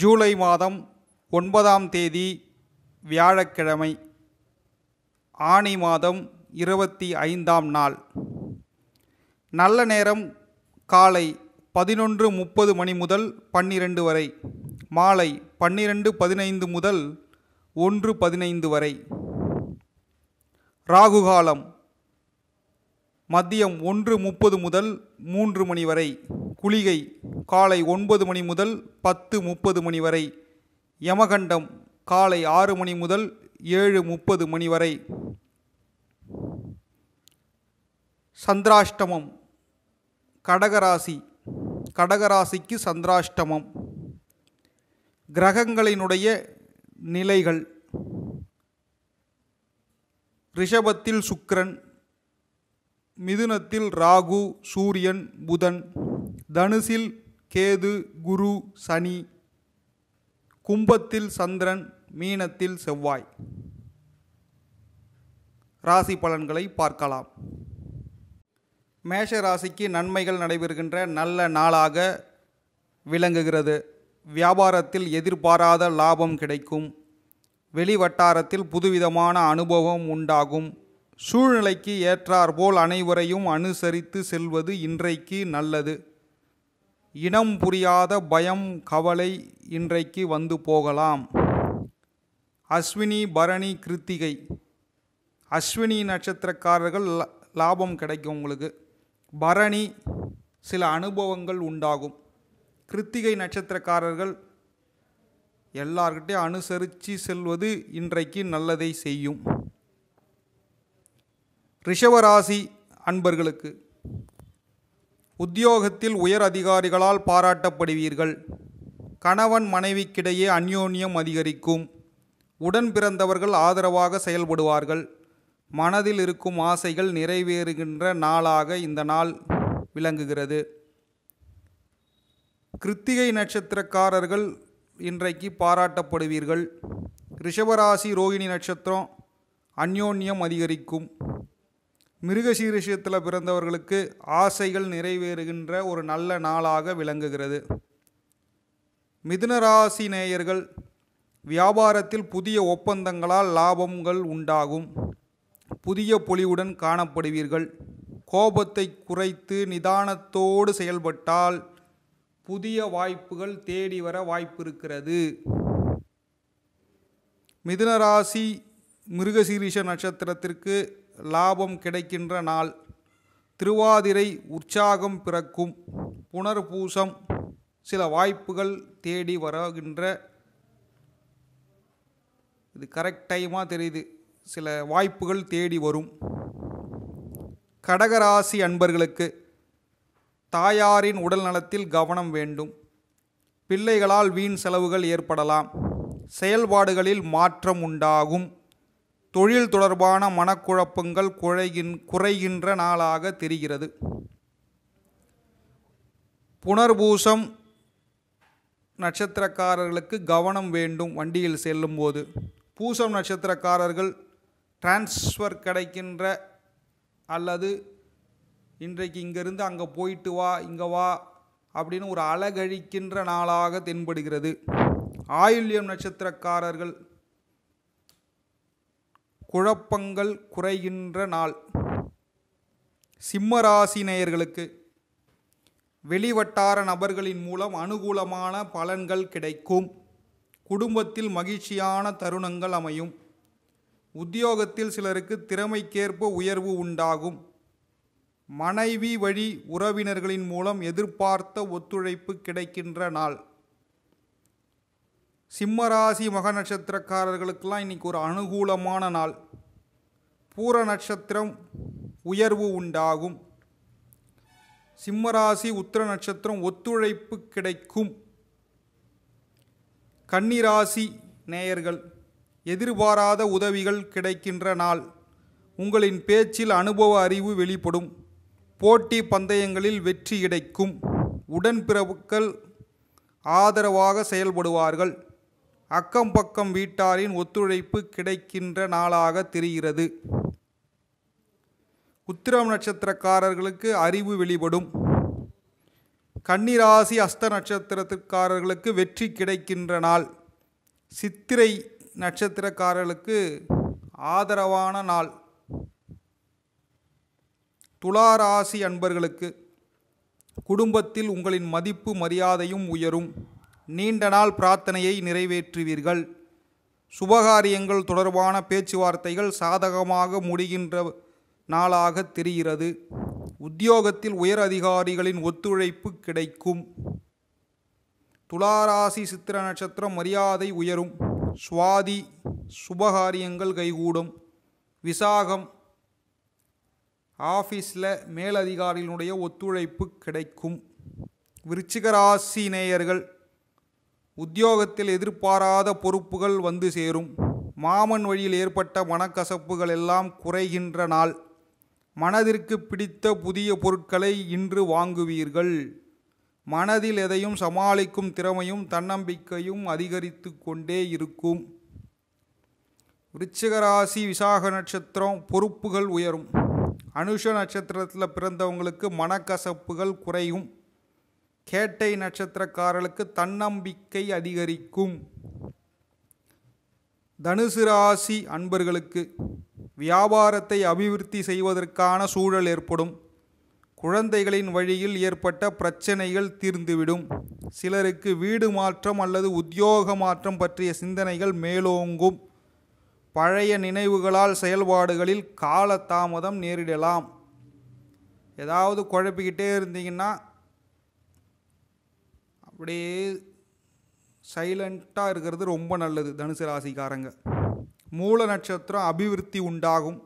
ஜூலை மாதம் ஒன்பதாம் தேதி வியாழக்கிழமை ஆணி மாதம் இருபத்தி ஐந்தாம் நாள் நல்ல நேரம் காலை பதினொன்று முப்பது மணி முதல் பன்னிரண்டு வரை மாலை பன்னிரண்டு பதினைந்து முதல் ஒன்று பதினைந்து வரை ராகுகாலம் மதியம் ஒன்று முப்பது முதல் மூன்று மணி வரை குளிகை காலை ஒன்பது மணி முதல் பத்து முப்பது மணி வரை யமகண்டம் காலை ஆறு மணி முதல் ஏழு முப்பது மணி வரை சந்திராஷ்டமம் கடகராசி கடகராசிக்கு சந்திராஷ்டமம் கிரகங்களினுடைய நிலைகள் ரிஷபத்தில் சுக்கிரன் மிதுனத்தில் ராகு சூரியன் புதன் தனுசில் கேது குரு சனி கும்பத்தில் சந்திரன் மீனத்தில் செவ்வாய் ராசி பலன்களை பார்க்கலாம் மேஷ ராசிக்கு நன்மைகள் நடைபெறுகின்ற நல்ல நாளாக விளங்குகிறது வியாபாரத்தில் எதிர்பாராத லாபம் கிடைக்கும் வெளிவட்டாரத்தில் புதுவிதமான அனுபவம் உண்டாகும் சூழ்நிலைக்கு ஏற்றாற்போல் அனைவரையும் அனுசரித்து செல்வது இன்றைக்கு நல்லது இனம் புரியாத பயம் கவலை இன்றைக்கு வந்து போகலாம் அஸ்வினி பரணி கிருத்திகை அஸ்வினி நட்சத்திரக்காரர்கள் லாபம் கிடைக்கும் உங்களுக்கு பரணி சில அனுபவங்கள் உண்டாகும் கிருத்திகை நட்சத்திரக்காரர்கள் எல்லார்கிட்டே அனுசரித்து செல்வது இன்றைக்கு நல்லதை செய்யும் ரிஷவராசி அன்பர்களுக்கு உத்தியோகத்தில் உயர் அதிகாரிகளால் பாராட்டப்படுவீர்கள் கணவன் மனைவிக்கிடையே அந்யோன்யம் அதிகரிக்கும் உடன் பிறந்தவர்கள் ஆதரவாக செயல்படுவார்கள் மனதில் இருக்கும் ஆசைகள் நிறைவேறுகின்ற நாளாக இந்த நாள் விளங்குகிறது கிருத்திகை நட்சத்திரக்காரர்கள் இன்றைக்கு பாராட்டப்படுவீர்கள் ரிஷபராசி ரோகிணி நட்சத்திரம் அந்யோன்யம் அதிகரிக்கும் மிருகசீரிஷத்தில் பிறந்தவர்களுக்கு ஆசைகள் நிறைவேறுகின்ற ஒரு நல்ல நாளாக விளங்குகிறது மிதுனராசி நேயர்கள் வியாபாரத்தில் புதிய ஒப்பந்தங்களால் லாபங்கள் உண்டாகும் புதிய பொலிவுடன் காணப்படுவீர்கள் கோபத்தை குறைத்து நிதானத்தோடு செயல்பட்டால் புதிய வாய்ப்புகள் தேடி வர வாய்ப்பிருக்கிறது மிதுனராசி மிருகசீரிஷ நட்சத்திரத்திற்கு லாபம் கிடைக்கின்ற நாள் திருவாதிரை உற்சாகம் பிறக்கும் புனர்பூசம் சில வாய்ப்புகள் தேடி வருகின்ற இது கரெக்ட் டைமாக தெரியுது சில வாய்ப்புகள் தேடி வரும் கடகராசி அன்பர்களுக்கு தாயாரின் உடல் நலத்தில் கவனம் வேண்டும் பிள்ளைகளால் வீண் செலவுகள் ஏற்படலாம் செயல்பாடுகளில் மாற்றம் உண்டாகும் தொழில் தொடர்பான மனக்குழப்பங்கள் குறைகின் குறைகின்ற நாளாக தெரிகிறது புனர்பூசம் நட்சத்திரக்காரர்களுக்கு கவனம் வேண்டும் வண்டியில் செல்லும்போது பூசம் நட்சத்திரக்காரர்கள் டிரான்ஸ்ஃபர் கிடைக்கின்ற அல்லது இன்றைக்கு இங்கேருந்து அங்கே போயிட்டு வா இங்கே வா அப்படின்னு ஒரு அழகழிக்கின்ற நாளாக தென்படுகிறது ஆயுள்யம் நட்சத்திரக்காரர்கள் குழப்பங்கள் குறைகின்ற நாள் சிம்மராசி வெளிவட்டார நபர்களின் மூலம் அனுகூலமான பலன்கள் கிடைக்கும் குடும்பத்தில் மகிழ்ச்சியான தருணங்கள் அமையும் உத்தியோகத்தில் சிலருக்கு திறமைக்கேற்ப உயர்வு உண்டாகும் மனைவி வழி உறவினர்களின் மூலம் எதிர்பார்த்த ஒத்துழைப்பு கிடைக்கின்ற நாள் சிம்மராசி மக நட்சத்திரக்காரர்களுக்கெல்லாம் இன்றைக்கி ஒரு அனுகூலமான நாள் பூர நட்சத்திரம் உயர்வு உண்டாகும் சிம்மராசி உத்திர நட்சத்திரம் ஒத்துழைப்பு கிடைக்கும் கன்னிராசி நேயர்கள் எதிர்பாராத உதவிகள் கிடைக்கின்ற நாள் உங்களின் பேச்சில் அனுபவ அறிவு வெளிப்படும் போட்டி பந்தயங்களில் வெற்றி கிடைக்கும் உடன்பிறப்புகள் ஆதரவாக செயல்படுவார்கள் அக்கம் பக்கம் வீட்டாரின் ஒத்துழைப்பு கிடைக்கின்ற நாளாக தெரிகிறது உத்திரம் நட்சத்திரக்காரர்களுக்கு அறிவு வெளிப்படும் கன்னிராசி அஸ்த நட்சத்திரத்திற்காரர்களுக்கு வெற்றி கிடைக்கின்ற நாள் சித்திரை நட்சத்திரக்காரர்களுக்கு ஆதரவான நாள் துளாராசி அன்பர்களுக்கு குடும்பத்தில் உங்களின் மதிப்பு மரியாதையும் உயரும் நீண்ட நாள் பிரார்த்தனையை நிறைவேற்றுவீர்கள் சுபகாரியங்கள் தொடர்பான பேச்சுவார்த்தைகள் சாதகமாக முடிகின்ற நாளாக தெரிகிறது உத்தியோகத்தில் உயர் அதிகாரிகளின் ஒத்துழைப்பு கிடைக்கும் துளாராசி சித்திர நட்சத்திரம் மரியாதை உயரும் சுவாதி சுபகாரியங்கள் கைகூடும் விசாகம் ஆஃபீஸில் மேலதிகாரிகளுடைய ஒத்துழைப்பு கிடைக்கும் விருச்சிக நேயர்கள் உத்தியோகத்தில் எதிர்பாராத பொறுப்புகள் வந்து சேரும் மாமன் வழியில் ஏற்பட்ட மனக்கசப்புகள் எல்லாம் குறைகின்ற நாள் மனதிற்கு பிடித்த புதிய பொருட்களை இன்று வாங்குவீர்கள் மனதில் எதையும் சமாளிக்கும் திறமையும் தன்னம்பிக்கையும் அதிகரித்து கொண்டே இருக்கும் விருச்சிகராசி விசாக நட்சத்திரம் பொறுப்புகள் உயரும் அனுஷ நட்சத்திரத்தில் பிறந்தவங்களுக்கு மனக்கசப்புகள் குறையும் கேட்டை நட்சத்திரக்காரர்களுக்கு தன்னம்பிக்கை அதிகரிக்கும் தனுசு ராசி அன்பர்களுக்கு வியாபாரத்தை அபிவிருத்தி செய்வதற்கான சூழல் ஏற்படும் குழந்தைகளின் வழியில் ஏற்பட்ட பிரச்சனைகள் தீர்ந்துவிடும் சிலருக்கு வீடு மாற்றம் அல்லது உத்தியோக மாற்றம் பற்றிய சிந்தனைகள் மேலோங்கும் பழைய நினைவுகளால் செயல்பாடுகளில் கால தாமதம் நேரிடலாம் ஏதாவது குழப்பிக்கிட்டே இருந்தீங்கன்னா அப்படியே சைலண்ட்டாக இருக்கிறது ரொம்ப நல்லது தனுசு ராசிக்காரங்க மூல நட்சத்திரம் அபிவிருத்தி உண்டாகும்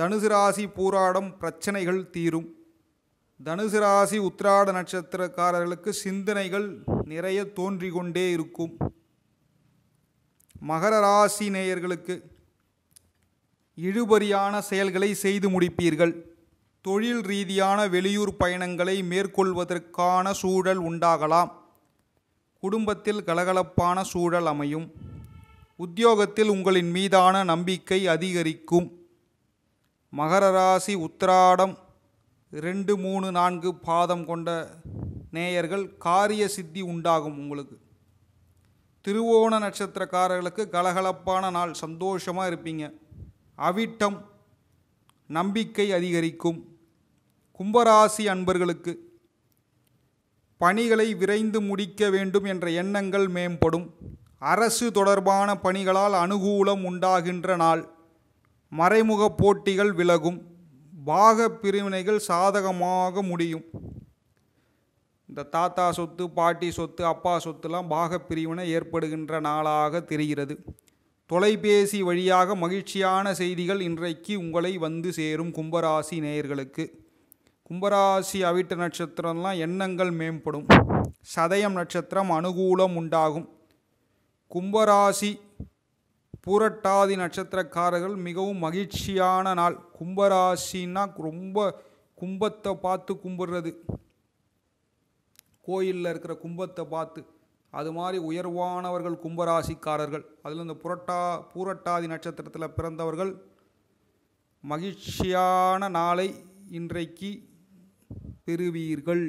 தனுசு ராசி பூராடம் பிரச்சனைகள் தீரும் தனுசு ராசி உத்திராட நட்சத்திரக்காரர்களுக்கு சிந்தனைகள் நிறைய தோன்றி கொண்டே இருக்கும் மகர ராசி நேயர்களுக்கு இழுபறியான செயல்களை செய்து முடிப்பீர்கள் தொழில் ரீதியான வெளியூர் பயணங்களை மேற்கொள்வதற்கான சூழல் உண்டாகலாம் குடும்பத்தில் கலகலப்பான சூழல் அமையும் உத்தியோகத்தில் உங்களின் மீதான நம்பிக்கை அதிகரிக்கும் மகர ராசி உத்திராடம் ரெண்டு மூணு நான்கு பாதம் கொண்ட நேயர்கள் காரிய சித்தி உண்டாகும் உங்களுக்கு திருவோண நட்சத்திரக்காரர்களுக்கு கலகலப்பான நாள் சந்தோஷமாக இருப்பீங்க அவிட்டம் நம்பிக்கை அதிகரிக்கும் கும்பராசி அன்பர்களுக்கு பணிகளை விரைந்து முடிக்க வேண்டும் என்ற எண்ணங்கள் மேம்படும் அரசு தொடர்பான பணிகளால் அனுகூலம் உண்டாகின்ற நாள் மறைமுக போட்டிகள் விலகும் பாக பிரிவினைகள் சாதகமாக முடியும் இந்த தாத்தா சொத்து பாட்டி சொத்து அப்பா சொத்துலாம் பாக பிரிவினை ஏற்படுகின்ற நாளாக தெரிகிறது தொலைபேசி வழியாக மகிழ்ச்சியான செய்திகள் இன்றைக்கு உங்களை வந்து சேரும் கும்பராசி நேயர்களுக்கு கும்பராசி அவிட்ட நட்சத்திரம்லாம் எண்ணங்கள் மேம்படும் சதயம் நட்சத்திரம் அனுகூலம் உண்டாகும் கும்பராசி பூரட்டாதி நட்சத்திரக்காரர்கள் மிகவும் மகிழ்ச்சியான நாள் கும்பராசின்னா ரொம்ப கும்பத்தை பார்த்து கும்பிடுறது கோயிலில் இருக்கிற கும்பத்தை பார்த்து அது மாதிரி உயர்வானவர்கள் கும்பராசிக்காரர்கள் அதில் இந்த புரட்டா பூரட்டாதி நட்சத்திரத்தில் பிறந்தவர்கள் மகிழ்ச்சியான நாளை இன்றைக்கு பெறுவீர்கள்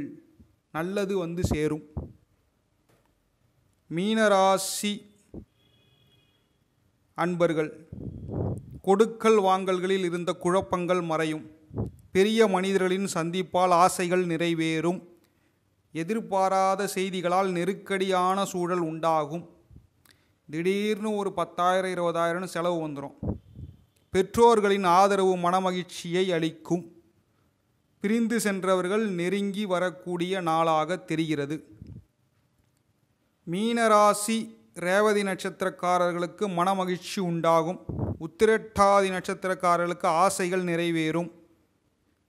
நல்லது வந்து சேரும் மீனராசி அன்பர்கள் கொடுக்கல் வாங்கல்களில் இருந்த குழப்பங்கள் மறையும் பெரிய மனிதர்களின் சந்திப்பால் ஆசைகள் நிறைவேறும் எதிர்பாராத செய்திகளால் நெருக்கடியான சூழல் உண்டாகும் திடீர்னு ஒரு பத்தாயிரம் இருபதாயிரம்னு செலவு வந்துடும் பெற்றோர்களின் ஆதரவு மனமகிழ்ச்சியை அளிக்கும் பிரிந்து சென்றவர்கள் நெருங்கி வரக்கூடிய நாளாக தெரிகிறது மீனராசி ரேவதி நட்சத்திரக்காரர்களுக்கு மனமகிழ்ச்சி உண்டாகும் உத்திரட்டாதி நட்சத்திரக்காரர்களுக்கு ஆசைகள் நிறைவேறும்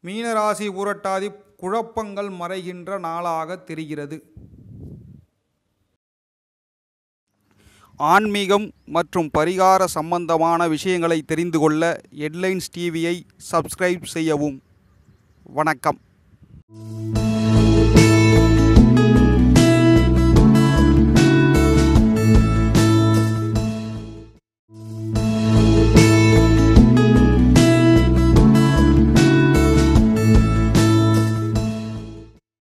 மீனராசி ஊரட்டாதி குழப்பங்கள் மறைகின்ற நாளாக தெரிகிறது ஆன்மீகம் மற்றும் பரிகார சம்பந்தமான விஷயங்களை தெரிந்து கொள்ள ஹெட்லைன்ஸ் டிவியை சப்ஸ்கிரைப் செய்யவும் வணக்கம்